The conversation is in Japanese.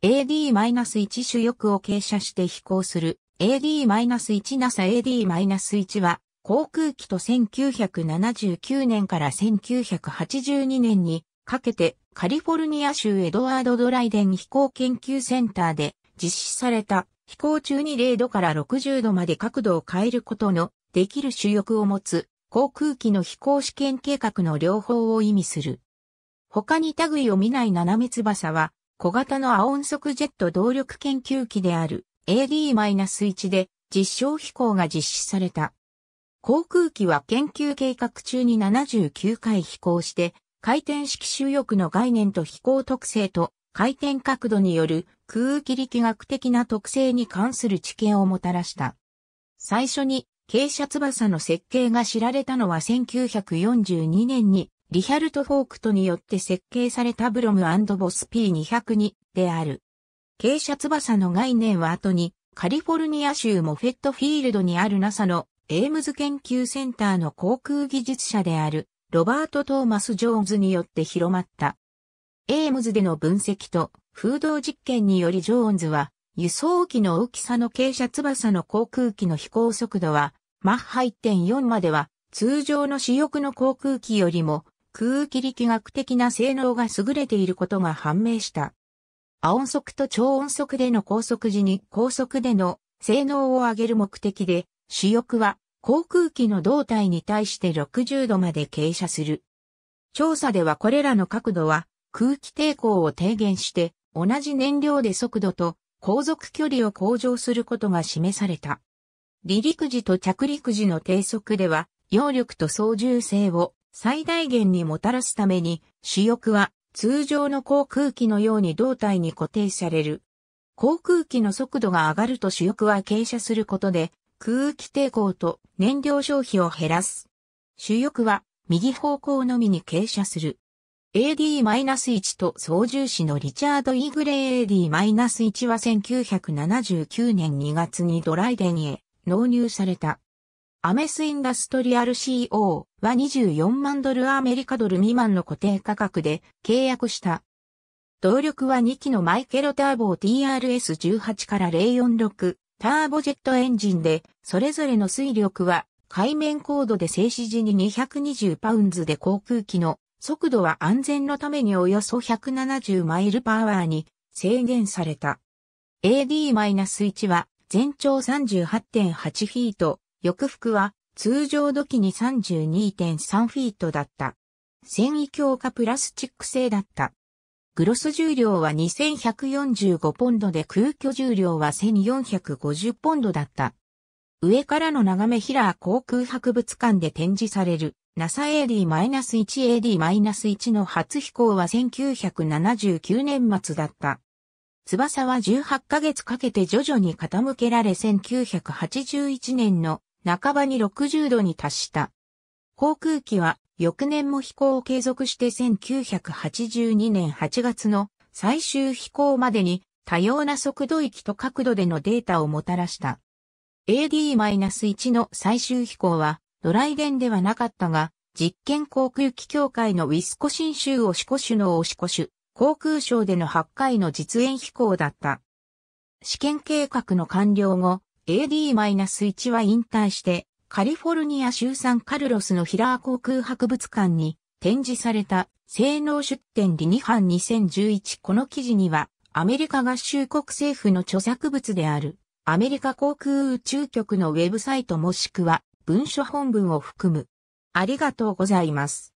AD-1 主翼を傾斜して飛行する AD-1 NASA AD-1 は航空機と1979年から1982年にかけてカリフォルニア州エドワード・ドライデン飛行研究センターで実施された飛行中に0度から60度まで角度を変えることのできる主翼を持つ航空機の飛行試験計画の両方を意味する。他に類を見ない斜め翼は小型のン音速ジェット動力研究機である AD-1 で実証飛行が実施された。航空機は研究計画中に79回飛行して、回転式周翼の概念と飛行特性と回転角度による空気力学的な特性に関する知見をもたらした。最初に傾斜翼の設計が知られたのは1942年にリヒャルト・フォークトによって設計されたブロムボス P202 である。傾斜翼の概念は後に、カリフォルニア州モフェットフィールドにある NASA のエイムズ研究センターの航空技術者であるロバート・トーマス・ジョーンズによって広まった。エイムズでの分析と風洞実験によりジョーンズは輸送機の大きさの傾斜翼の航空機の飛行速度はマッハ1.4までは通常の主翼の航空機よりも空気力学的な性能が優れていることが判明した。亜音速と超音速での高速時に高速での性能を上げる目的で、主翼は航空機の胴体に対して60度まで傾斜する。調査ではこれらの角度は空気抵抗を低減して同じ燃料で速度と航続距離を向上することが示された。離陸時と着陸時の低速では、揚力と操縦性を最大限にもたらすために、主翼は通常の航空機のように胴体に固定される。航空機の速度が上がると主翼は傾斜することで、空気抵抗と燃料消費を減らす。主翼は右方向のみに傾斜する。AD-1 と操縦士のリチャード・イグレー AD-1 は1979年2月にドライデンへ納入された。アメスインダストリアル CO は24万ドルアメリカドル未満の固定価格で契約した。動力は2機のマイケロターボ TRS18 から046ターボジェットエンジンで、それぞれの水力は海面高度で静止時に220パウンズで航空機の速度は安全のためにおよそ170マイルパワーに制限された。AD-1 は全長38.8フィート、翼服は通常時に32.3フィートだった。繊維強化プラスチック製だった。グロス重量は2145ポンドで空虚重量は1450ポンドだった。上からの眺めヒラー航空博物館で展示される NASA-AD-1AD-1 の初飛行は1979年末だった。翼は18ヶ月かけて徐々に傾けられ1981年の半ばに60度に達した。航空機は翌年も飛行を継続して1982年8月の最終飛行までに多様な速度域と角度でのデータをもたらした。AD-1 の最終飛行はドライデンではなかったが、実験航空機協会のウィスコシン州オシコ州のオシコ州、航空省での8回の実演飛行だった。試験計画の完了後、AD-1 は引退して、カリフォルニア州サンカルロスのヒラー航空博物館に展示された性能出展ニハン2011この記事にはアメリカ合衆国政府の著作物であるアメリカ航空宇宙局のウェブサイトもしくは文書本文を含む。ありがとうございます。